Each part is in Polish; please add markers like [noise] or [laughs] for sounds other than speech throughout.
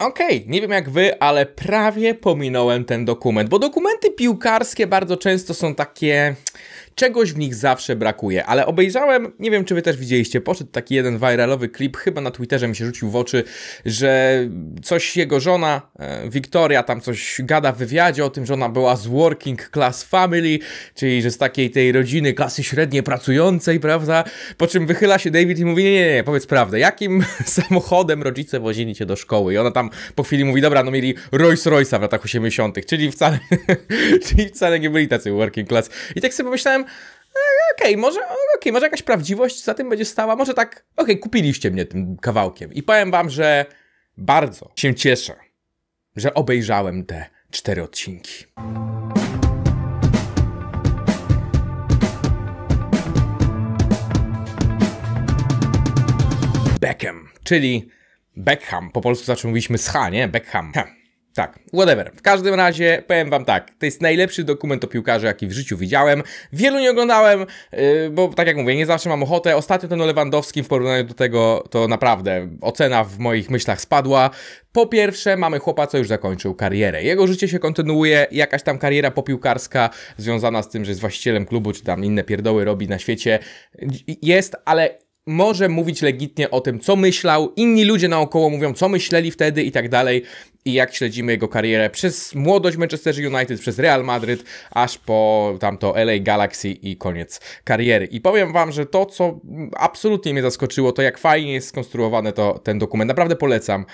Okej, okay, nie wiem jak wy, ale prawie pominąłem ten dokument, bo dokumenty piłkarskie bardzo często są takie Czegoś w nich zawsze brakuje, ale obejrzałem, nie wiem czy wy też widzieliście, poszedł taki jeden viralowy klip, chyba na Twitterze mi się rzucił w oczy, że coś jego żona, e, Wiktoria, tam coś gada w wywiadzie o tym, że ona była z working class family, czyli że z takiej tej rodziny klasy średniej pracującej, prawda? Po czym wychyla się David i mówi, nie, nie, nie, powiedz prawdę, jakim [laughs] samochodem rodzice wozili cię do szkoły? I ona tam po chwili mówi, dobra, no mieli Rolls Royce'a w latach 80., czyli wcale, [laughs] czyli wcale nie byli tacy working class. I tak sobie pomyślałem, pomyślałem, okej, okay, może, okay, może jakaś prawdziwość za tym będzie stała, może tak, okej, okay, kupiliście mnie tym kawałkiem. I powiem wam, że bardzo się cieszę, że obejrzałem te cztery odcinki. Beckham, czyli Beckham, po polsku zawsze mówiliśmy scha, nie? Beckham. Ha. Tak, whatever. W każdym razie powiem wam tak, to jest najlepszy dokument o piłkarzu, jaki w życiu widziałem. Wielu nie oglądałem, yy, bo tak jak mówię, nie zawsze mam ochotę. Ostatnio ten o Lewandowskim w porównaniu do tego to naprawdę ocena w moich myślach spadła. Po pierwsze, mamy chłopa, co już zakończył karierę. Jego życie się kontynuuje, jakaś tam kariera popiłkarska związana z tym, że jest właścicielem klubu, czy tam inne pierdoły robi na świecie, jest, ale może mówić legitnie o tym, co myślał, inni ludzie naokoło mówią, co myśleli wtedy i tak dalej, i jak śledzimy jego karierę przez młodość Manchester United, przez Real Madrid, aż po tamto LA Galaxy i koniec kariery. I powiem wam, że to, co absolutnie mnie zaskoczyło, to jak fajnie jest skonstruowany to, ten dokument. Naprawdę polecam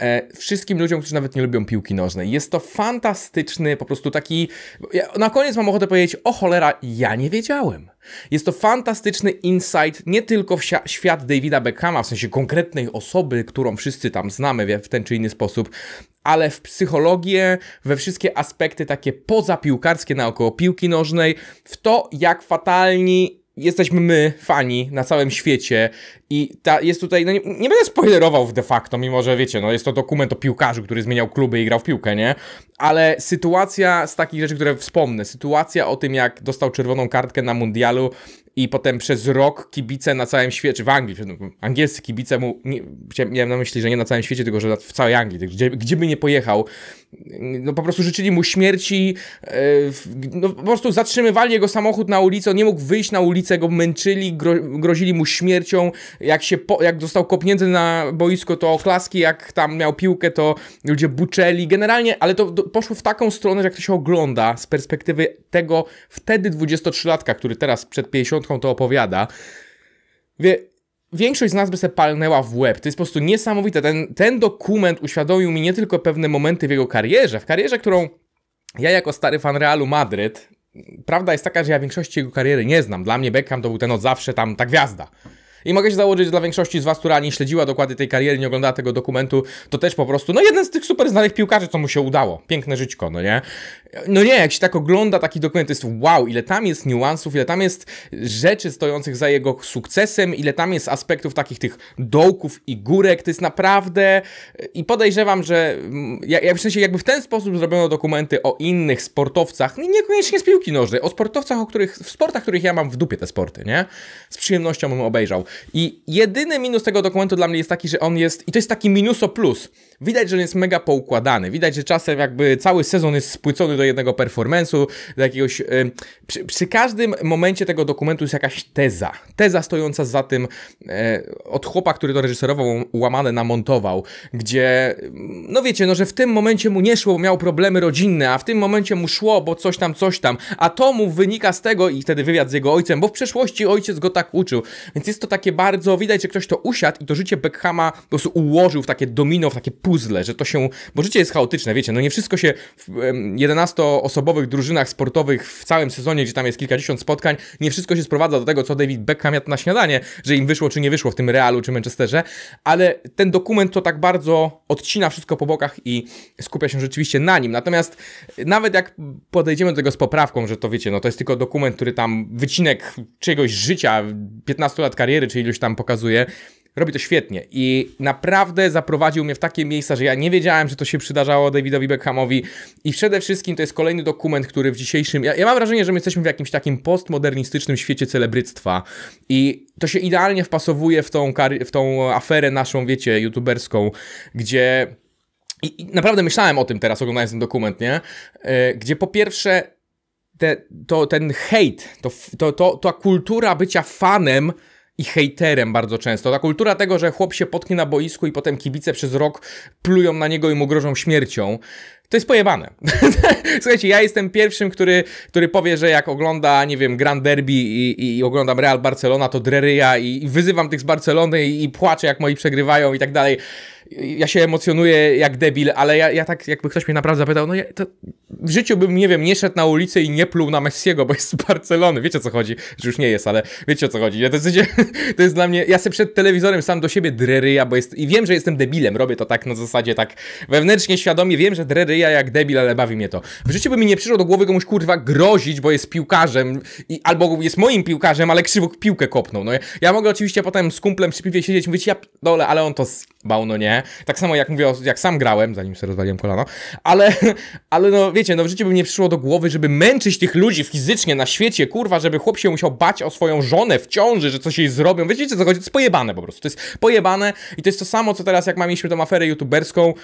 e, wszystkim ludziom, którzy nawet nie lubią piłki nożnej. Jest to fantastyczny, po prostu taki... Ja, na koniec mam ochotę powiedzieć, o cholera, ja nie wiedziałem. Jest to fantastyczny insight nie tylko w świat Davida Beckhama, w sensie konkretnej osoby, którą wszyscy tam znamy w ten czy inny sposób, ale w psychologię, we wszystkie aspekty takie pozapiłkarskie naokoło piłki nożnej, w to jak fatalni jesteśmy my, fani na całym świecie i ta jest tutaj, no nie, nie, będę spoilerował de facto, mimo że wiecie, no jest to dokument o piłkarzu, który zmieniał kluby i grał w piłkę, nie? Ale sytuacja z takich rzeczy, które wspomnę, sytuacja o tym jak dostał czerwoną kartkę na mundialu i potem przez rok kibice na całym świecie, w Anglii, no, angielscy kibice mu, nie, miałem na myśli, że nie na całym świecie, tylko że w całej Anglii, gdzie, gdzie by nie pojechał, no po prostu życzyli mu śmierci, e, no po prostu zatrzymywali jego samochód na ulicy, on nie mógł wyjść na ulicę, go męczyli, gro, grozili mu śmiercią, jak się, po, jak dostał kopnięty na boisko, to oklaski, jak tam miał piłkę, to ludzie buczeli, generalnie, ale to, to poszło w taką stronę, że jak to się ogląda z perspektywy tego wtedy 23-latka, który teraz przed 50 to opowiada, wie, większość z nas by się palnęła w łeb. To jest po prostu niesamowite. Ten, ten dokument uświadomił mi nie tylko pewne momenty w jego karierze, w karierze, którą ja jako stary fan Realu Madryt, prawda jest taka, że ja większości jego kariery nie znam. Dla mnie Beckham to był ten od zawsze tam ta gwiazda. I mogę się założyć, że dla większości z Was, która nie śledziła dokładnie tej kariery, nie oglądała tego dokumentu, to też po prostu, no jeden z tych super znanych piłkarzy, co mu się udało. Piękne żyćko, no nie? No nie, jak się tak ogląda taki dokument, to jest wow, ile tam jest niuansów, ile tam jest rzeczy stojących za jego sukcesem, ile tam jest aspektów takich tych dołków i górek, to jest naprawdę... I podejrzewam, że mm, ja, ja w sensie jakby w ten sposób zrobiono dokumenty o innych sportowcach, niekoniecznie z piłki nożnej, o sportowcach, o których, w sportach, których ja mam w dupie te sporty, nie? Z przyjemnością bym obejrzał. I jedyny minus tego dokumentu dla mnie jest taki, że on jest, i to jest taki minuso plus, widać, że on jest mega poukładany, widać, że czasem jakby cały sezon jest spłycony do jednego performance'u, do jakiegoś, przy, przy, każdym momencie tego dokumentu jest jakaś teza, teza stojąca za tym e, od chłopa, który to reżyserował, łamane namontował, gdzie, no wiecie, no że w tym momencie mu nie szło, bo miał problemy rodzinne, a w tym momencie mu szło, bo coś tam, coś tam, a to mu wynika z tego i wtedy wywiad z jego ojcem, bo w przeszłości ojciec go tak uczył, więc jest to taki takie bardzo, widać, że ktoś to usiadł i to życie Beckhama po prostu ułożył w takie domino, w takie puzzle, że to się, bo życie jest chaotyczne, wiecie, no nie wszystko się w 11-osobowych drużynach sportowych w całym sezonie, gdzie tam jest kilkadziesiąt spotkań, nie wszystko się sprowadza do tego, co David Beckham jadł na śniadanie, że im wyszło czy nie wyszło w tym Realu czy Manchesterze, ale ten dokument to tak bardzo odcina wszystko po bokach i skupia się rzeczywiście na nim. Natomiast nawet jak podejdziemy do tego z poprawką, że to wiecie, no to jest tylko dokument, który tam wycinek czyjegoś życia, 15 lat kariery, czy ilość tam pokazuje. Robi to świetnie i naprawdę zaprowadził mnie w takie miejsca, że ja nie wiedziałem, że to się przydarzało Davidowi Beckhamowi i przede wszystkim to jest kolejny dokument, który w dzisiejszym... Ja, ja mam wrażenie, że my jesteśmy w jakimś takim postmodernistycznym świecie celebryctwa i to się idealnie wpasowuje w tą, w tą aferę naszą, wiecie, youtuberską, gdzie... I, I naprawdę myślałem o tym teraz, oglądając ten dokument, nie? Yy, gdzie po pierwsze te, to, ten hejt, to, to, to, ta kultura bycia fanem i hejterem bardzo często. Ta kultura tego, że chłop się potknie na boisku i potem kibice przez rok plują na niego i mu grożą śmiercią, to jest pojebane. [laughs] Słuchajcie, ja jestem pierwszym, który, który powie, że jak ogląda, nie wiem, Grand Derby i, i oglądam Real Barcelona, to dreryja i, i wyzywam tych z Barcelony i, i płaczę, jak moi przegrywają i tak dalej ja się emocjonuję jak debil, ale ja, ja tak, jakby ktoś mnie naprawdę zapytał, no ja, w życiu bym, nie wiem, nie szedł na ulicę i nie pluł na Messiego, bo jest z Barcelony, wiecie o co chodzi, że już nie jest, ale wiecie o co chodzi, ja to, jest, [laughs] to jest dla mnie, ja sobie przed telewizorem sam do siebie dreryja, bo jest, i wiem, że jestem debilem, robię to tak na zasadzie tak wewnętrznie, świadomie, wiem, że dreryja ryja jak debil, ale bawi mnie to. W życiu by mi nie przyszło do głowy komuś kurwa grozić, bo jest piłkarzem i, albo jest moim piłkarzem, ale krzywo piłkę kopnął. No ja, ja mogę oczywiście potem z kumplem przy piwie siedzieć i mówić, ja dole, ale on to zbał, no nie. Tak samo jak mówię, jak sam grałem, zanim sobie rozwaliłem kolano, ale, [laughs] ale no wiecie, no w życiu by mi nie przyszło do głowy, żeby męczyć tych ludzi fizycznie na świecie, kurwa, żeby chłop się musiał bać o swoją żonę w ciąży, że coś jej zrobią. Wiecie, co chodzi? To jest pojebane po prostu. To jest pojebane i to jest to samo, co teraz, jak mieliśmy tą aferę youtuberską,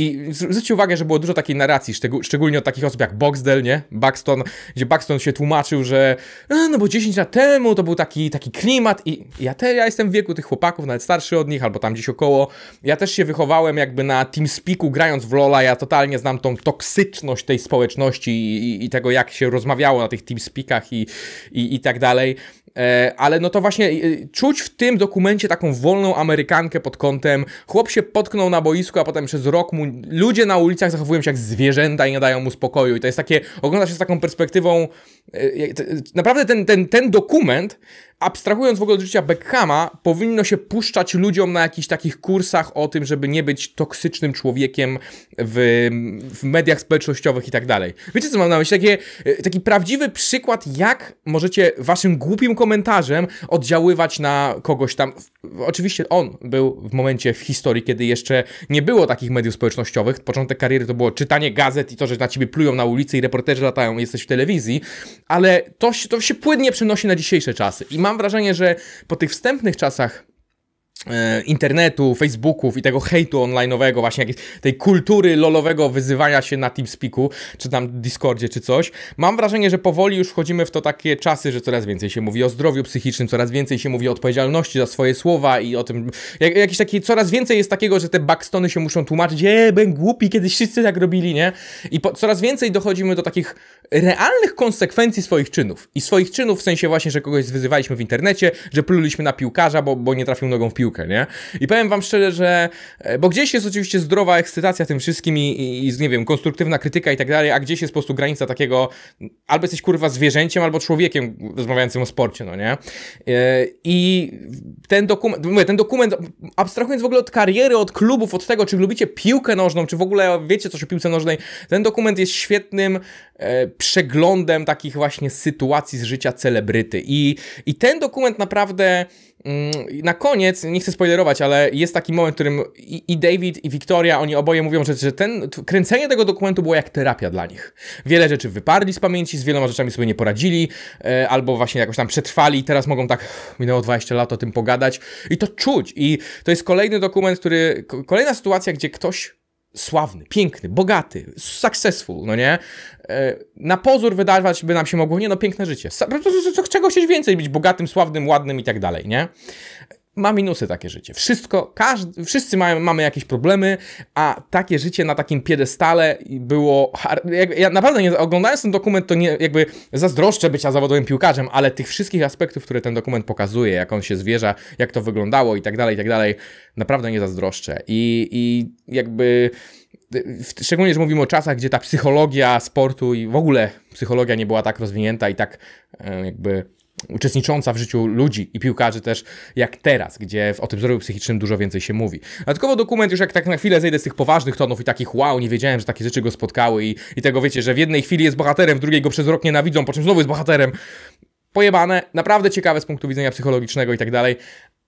i zwróćcie uwagę, że było dużo takiej narracji, szczególnie od takich osób jak Boxdel, nie? Buxton, gdzie Buxton się tłumaczył, że e, no bo 10 lat temu to był taki, taki klimat i ja, te, ja jestem w wieku tych chłopaków, nawet starszy od nich, albo tam gdzieś około. Ja też się wychowałem jakby na TeamSpeaku grając w LoL'a, ja totalnie znam tą toksyczność tej społeczności i, i, i tego, jak się rozmawiało na tych TeamSpeakach i, i, i tak dalej. E, ale no to właśnie e, czuć w tym dokumencie taką wolną Amerykankę pod kątem. Chłop się potknął na boisku, a potem przez rok mu ludzie na ulicach zachowują się jak zwierzęta i nie dają mu spokoju. I to jest takie, ogląda się z taką perspektywą. E, naprawdę ten, ten, ten dokument abstrahując w ogóle od życia Beckhama, powinno się puszczać ludziom na jakichś takich kursach o tym, żeby nie być toksycznym człowiekiem w, w mediach społecznościowych i tak dalej. Wiecie co mam na myśli? Takie, e, taki prawdziwy przykład, jak możecie waszym głupim komentarzem oddziaływać na kogoś tam. Oczywiście on był w momencie w historii, kiedy jeszcze nie było takich mediów społecznościowych. Początek kariery to było czytanie gazet i to, że na ciebie plują na ulicy i reporterzy latają, jesteś w telewizji, ale to, to się płynnie przenosi na dzisiejsze czasy. I ma mam wrażenie, że po tych wstępnych czasach E, internetu, Facebooków i tego hejtu online'owego, właśnie tej kultury lolowego wyzywania się na TeamSpeaku, czy tam Discordzie, czy coś. Mam wrażenie, że powoli już wchodzimy w to takie czasy, że coraz więcej się mówi o zdrowiu psychicznym, coraz więcej się mówi o odpowiedzialności za swoje słowa i o tym, jak, jakiś taki, coraz więcej jest takiego, że te backstony się muszą tłumaczyć, eee, byłem głupi, kiedyś wszyscy tak robili, nie? I po, coraz więcej dochodzimy do takich realnych konsekwencji swoich czynów. I swoich czynów w sensie właśnie, że kogoś wyzywaliśmy w internecie, że pluliśmy na piłkarza, bo, bo nie trafił nogą w piłkę, piłkę, nie? I powiem wam szczerze, że, e, bo gdzieś jest oczywiście zdrowa ekscytacja tym wszystkim i, i, i nie wiem, konstruktywna krytyka i tak dalej, a gdzieś jest po prostu granica takiego, albo jesteś kurwa zwierzęciem, albo człowiekiem rozmawiającym o sporcie, no nie? E, I ten dokument, mówię, ten dokument, abstrahując w ogóle od kariery, od klubów, od tego, czy lubicie piłkę nożną, czy w ogóle wiecie coś o piłce nożnej, ten dokument jest świetnym e, przeglądem takich właśnie sytuacji z życia celebryty. I, i ten dokument naprawdę Mm, na koniec, nie chcę spoilerować, ale jest taki moment, w którym i David, i Victoria, oni oboje mówią, że, że ten, kręcenie tego dokumentu było jak terapia dla nich. Wiele rzeczy wyparli z pamięci, z wieloma rzeczami sobie nie poradzili, e, albo właśnie jakoś tam przetrwali i teraz mogą tak, minęło 20 lat o tym pogadać i to czuć. I to jest kolejny dokument, który, kolejna sytuacja, gdzie ktoś sławny, piękny, bogaty, successful, no nie? E, na pozór wydawać by nam się mogło, nie no, piękne życie. Czego chcieć więcej? Być bogatym, sławnym, ładnym i tak dalej, nie? ma minusy takie życie. Wszystko, każdy, wszyscy mają, mamy jakieś problemy, a takie życie na takim piedestale było... Ja naprawdę, nie, oglądając ten dokument, to nie jakby zazdroszczę bycia zawodowym piłkarzem, ale tych wszystkich aspektów, które ten dokument pokazuje, jak on się zwierza, jak to wyglądało i tak dalej, i tak dalej, naprawdę nie zazdroszczę. I, i jakby... Szczególnie, że mówimy o czasach, gdzie ta psychologia sportu i w ogóle psychologia nie była tak rozwinięta i tak e, jakby uczestnicząca w życiu ludzi i piłkarzy też, jak teraz, gdzie o tym zdrowiu psychicznym dużo więcej się mówi. Dodatkowo dokument już jak tak na chwilę zejdę z tych poważnych tonów i takich wow, nie wiedziałem, że takie rzeczy go spotkały i, i tego wiecie, że w jednej chwili jest bohaterem, w drugiej go przez rok nienawidzą, po czym znowu jest bohaterem pojebane, naprawdę ciekawe z punktu widzenia psychologicznego i tak dalej,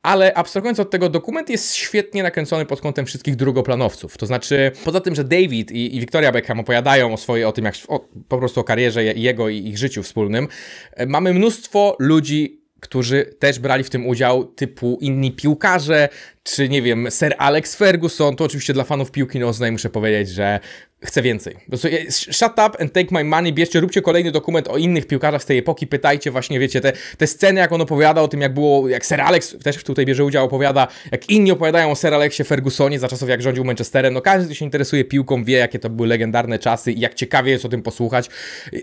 ale abstrahując od tego, dokument jest świetnie nakręcony pod kątem wszystkich drugoplanowców. To znaczy, poza tym, że David i, i Victoria Beckham opowiadają o swojej, o tym jak, o, po prostu o karierze jego i ich życiu wspólnym, e, mamy mnóstwo ludzi, którzy też brali w tym udział, typu inni piłkarze, czy nie wiem, Sir Alex Ferguson, to oczywiście dla fanów piłki nożnej muszę powiedzieć, że chcę więcej. Po prostu e, shut up and take my money, bierzcie, róbcie kolejny dokument o innych piłkarzach z tej epoki, pytajcie właśnie, wiecie, te, te sceny, jak on opowiada o tym, jak było, jak Sir Alex, też tutaj bierze udział, opowiada, jak inni opowiadają o Sir Alexie Fergusonie za czasów, jak rządził Manchesterem, no każdy, kto się interesuje piłką, wie, jakie to były legendarne czasy i jak ciekawie jest o tym posłuchać.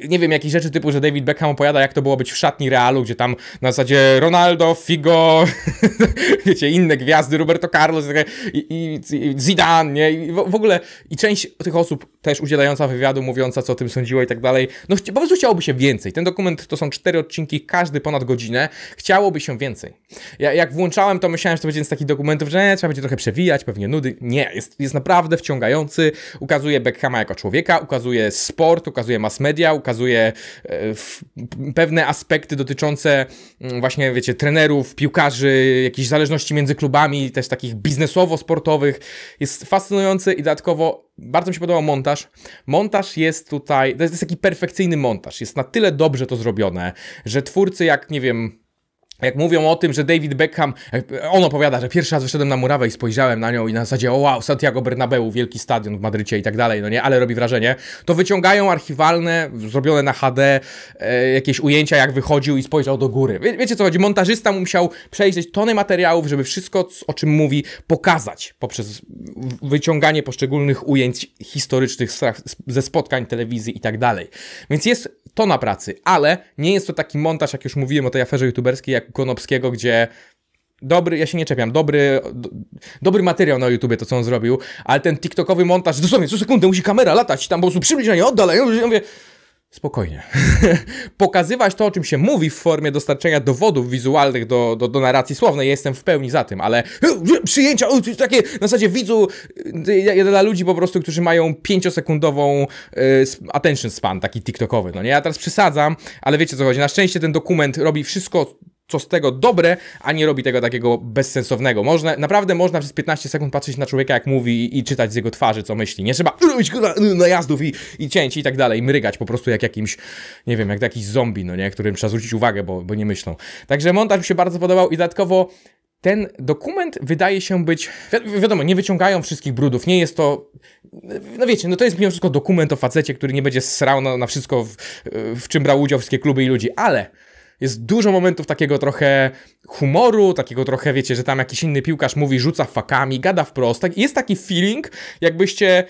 Nie wiem, jakieś rzeczy typu, że David Beckham opowiada, jak to było być w szatni Realu, gdzie tam na zasadzie Ronaldo, Figo, [laughs] wiecie, inne gwiazdy, Roberto Carlos i, i, i Zidane, nie? I w, w, ogóle, i część tych osób też udzielająca wywiadu, mówiąca co o tym sądziła i tak dalej, no po prostu chciałoby się więcej. Ten dokument to są cztery odcinki, każdy ponad godzinę, chciałoby się więcej. Ja, jak włączałem, to myślałem, że to będzie z takich dokumentów, że nie, trzeba będzie trochę przewijać, pewnie nudy. Nie, jest, jest naprawdę wciągający, ukazuje Beckhama jako człowieka, ukazuje sport, ukazuje mass media, ukazuje e, pewne aspekty dotyczące m, mm, właśnie, wiecie, trenerów, piłkarzy, jakiejś zależności między klubami, tak też takich biznesowo-sportowych. Jest fascynujący i dodatkowo bardzo mi się podobał montaż. Montaż jest tutaj, to jest, to jest taki perfekcyjny montaż. Jest na tyle dobrze to zrobione, że twórcy jak, nie wiem, jak mówią o tym, że David Beckham, on opowiada, że pierwszy raz wyszedłem na murawę i spojrzałem na nią i na zasadzie, o wow, Santiago Bernabeu, wielki stadion w Madrycie i tak dalej, no nie, ale robi wrażenie, to wyciągają archiwalne, zrobione na HD, e, jakieś ujęcia, jak wychodził i spojrzał do góry. Wie, wiecie co chodzi, montażysta musiał przejrzeć tony materiałów, żeby wszystko, o czym mówi, pokazać poprzez wyciąganie poszczególnych ujęć historycznych ze spotkań telewizji i tak dalej. Więc jest tona pracy, ale nie jest to taki montaż, jak już mówiłem o tej aferze youtuberskiej, jak Konopskiego, gdzie dobry, ja się nie czepiam, dobry, do, dobry materiał na YouTubie, to co on zrobił, ale ten TikTokowy montaż, dosłownie co sekundę musi kamera latać, tam po prostu przybliżenie, oddalaj, ja mówię, spokojnie. [laughs] Pokazywać to, o czym się mówi w formie dostarczenia dowodów wizualnych do, do, do narracji słownej, jestem w pełni za tym, ale przyjęcia, takie na zasadzie widzu, y, dla ludzi po prostu, którzy mają pięciosekundową y, attention span, taki tiktokowy, no nie? Ja teraz przesadzam, ale wiecie co chodzi, na szczęście ten dokument robi wszystko, co z tego dobre, a nie robi tego takiego bezsensownego. Można, naprawdę można przez 15 sekund patrzeć na człowieka, jak mówi i, i czytać z jego twarzy, co myśli. Nie trzeba robić najazdów i, i cięć i tak dalej, mrygać po prostu jak jakimś, nie wiem, jak jakiś zombie, no nie, którym trzeba zwrócić uwagę, bo, bo nie myślą. Także montaż mi się bardzo podobał i dodatkowo ten dokument wydaje się być, wi wiadomo, nie wyciągają wszystkich brudów, nie jest to, no wiecie, no to jest mimo wszystko dokument o facecie, który nie będzie srał na, na wszystko, w, w czym brał udział wszystkie kluby i ludzi, ale jest dużo momentów takiego trochę humoru, takiego trochę, wiecie, że tam jakiś inny piłkarz mówi, rzuca fakami, gada wprost. Tak, jest taki feeling, jakbyście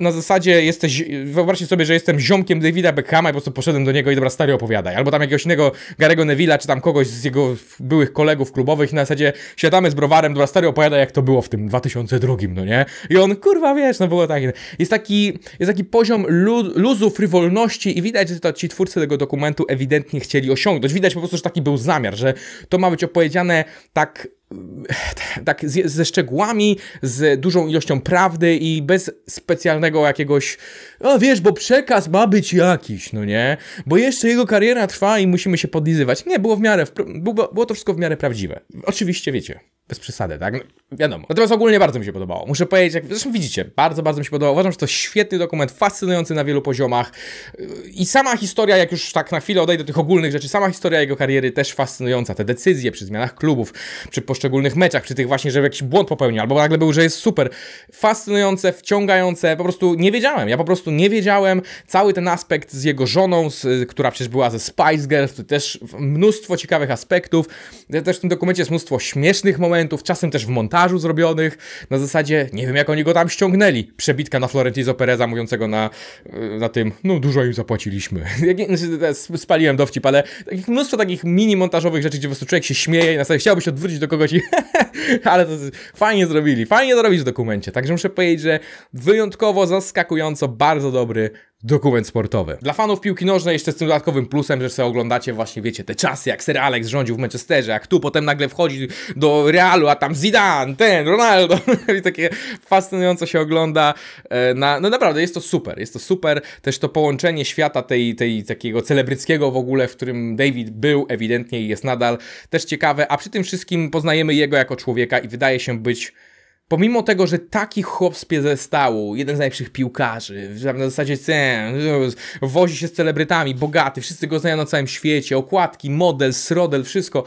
na zasadzie jesteś, wyobraźcie sobie, że jestem ziomkiem Davida Beckhama i po prostu poszedłem do niego i dobra, stary opowiadaj. Albo tam jakiegoś innego Garego Neville'a, czy tam kogoś z jego byłych kolegów klubowych i na zasadzie siadamy z browarem, dobra, stary opowiada jak to było w tym 2002, no nie? I on, kurwa, wiesz, no było tak. Jest taki, jest taki poziom lu luzu, frywolności i widać, że to ci twórcy tego dokumentu ewidentnie chcieli osiągnąć. Widać po prostu, że taki był zamiar, że to ma być opowiedziane tak e, tak z, ze szczegółami, z dużą ilością prawdy i bez specjalnego jakiegoś, a wiesz, bo przekaz ma być jakiś, no nie? Bo jeszcze jego kariera trwa i musimy się podlizywać. Nie, było w miarę, było, było to wszystko w miarę prawdziwe. Oczywiście wiecie bez przesady, tak? No, wiadomo. Natomiast ogólnie bardzo mi się podobało. Muszę powiedzieć, jak zresztą widzicie, bardzo, bardzo mi się podobało. Uważam, że to świetny dokument, fascynujący na wielu poziomach. Y, I sama historia, jak już tak na chwilę odejdę do tych ogólnych rzeczy, sama historia jego kariery też fascynująca. Te decyzje przy zmianach klubów, przy poszczególnych meczach, przy tych właśnie, że jakiś błąd popełnił, albo nagle był, że jest super. Fascynujące, wciągające, po prostu nie wiedziałem. Ja po prostu nie wiedziałem. Cały ten aspekt z jego żoną, z, y, która przecież była ze Spice Girls, to też mnóstwo ciekawych aspektów. Też w tym dokumencie jest mnóstwo śmiesznych momentów, fragmentów, czasem też w montażu zrobionych, na zasadzie nie wiem jak oni go tam ściągnęli. Przebitka na Florentino Pereza mówiącego na, e, na tym, no dużo im zapłaciliśmy. [laughs] Znaczy, spaliłem dowcip, ale takich, mnóstwo takich mini montażowych rzeczy, gdzie po prostu człowiek się śmieje i na sobie chciałbyś odwrócić do kogoś i [laughs] ale to fajnie zrobili, fajnie zrobili w dokumencie. Także muszę powiedzieć, że wyjątkowo zaskakująco bardzo dobry dokument sportowy. Dla fanów piłki nożnej jeszcze z tym dodatkowym plusem, że sobie oglądacie właśnie, wiecie, te czasy, jak Sir Alex rządził w Manchesterze, jak tu potem nagle wchodzi do Realu, a tam Zidane, ten, Ronaldo [laughs] i takie fascynująco się ogląda. E, na, no naprawdę, jest to super, jest to super. Też to połączenie świata tej, tej takiego celebryckiego w ogóle, w którym David był ewidentnie i jest nadal, też ciekawe, a przy tym wszystkim poznajemy jego jako człowieka i wydaje się być Pomimo tego, że taki chłop z piedestału, jeden z najlepszych piłkarzy, na zasadzie cen, wozi się z celebrytami, bogaty, wszyscy go znają na całym świecie, okładki, model, srodel, wszystko.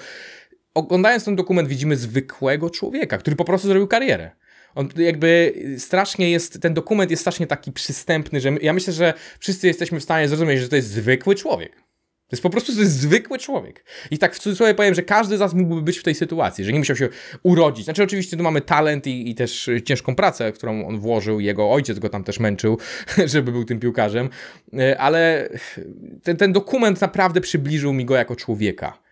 Oglądając ten dokument widzimy zwykłego człowieka, który po prostu zrobił karierę. On jakby strasznie jest, ten dokument jest strasznie taki przystępny, że my, ja myślę, że wszyscy jesteśmy w stanie zrozumieć, że to jest zwykły człowiek. To jest po prostu to jest zwykły człowiek. I tak w cudzysłowie powiem, że każdy z nas mógłby być w tej sytuacji, że nie musiał się urodzić. Znaczy, oczywiście tu mamy talent i, i też e, ciężką pracę, którą on włożył, jego ojciec go tam też męczył, [laughs] żeby był tym piłkarzem, e, ale ten, ten dokument naprawdę przybliżył mi go jako człowieka.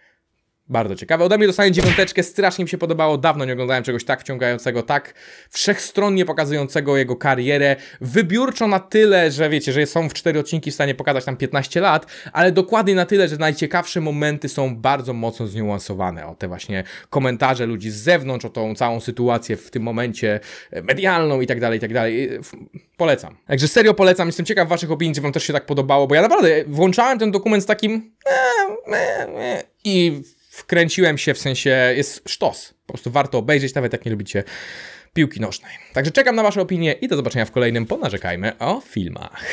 Bardzo ciekawe. Ode mnie dostałem dziewiąteczkę, strasznie mi się podobało. Dawno nie oglądałem czegoś tak wciągającego, tak wszechstronnie pokazującego jego karierę. Wybiórczo na tyle, że wiecie, że są w cztery odcinki w stanie pokazać tam 15 lat, ale dokładnie na tyle, że najciekawsze momenty są bardzo mocno zniuansowane. O te właśnie komentarze ludzi z zewnątrz, o tą całą sytuację w tym momencie e, medialną i tak dalej, i tak dalej. E, polecam. Także serio polecam. Jestem ciekaw waszych opinii, czy wam też się tak podobało, bo ja naprawdę włączałem ten dokument z takim e, i wkręciłem się, w sensie jest sztos. Po prostu warto obejrzeć, nawet jak nie lubicie piłki nożnej. Także czekam na Wasze opinie i do zobaczenia w kolejnym Ponarzekajmy o filmach.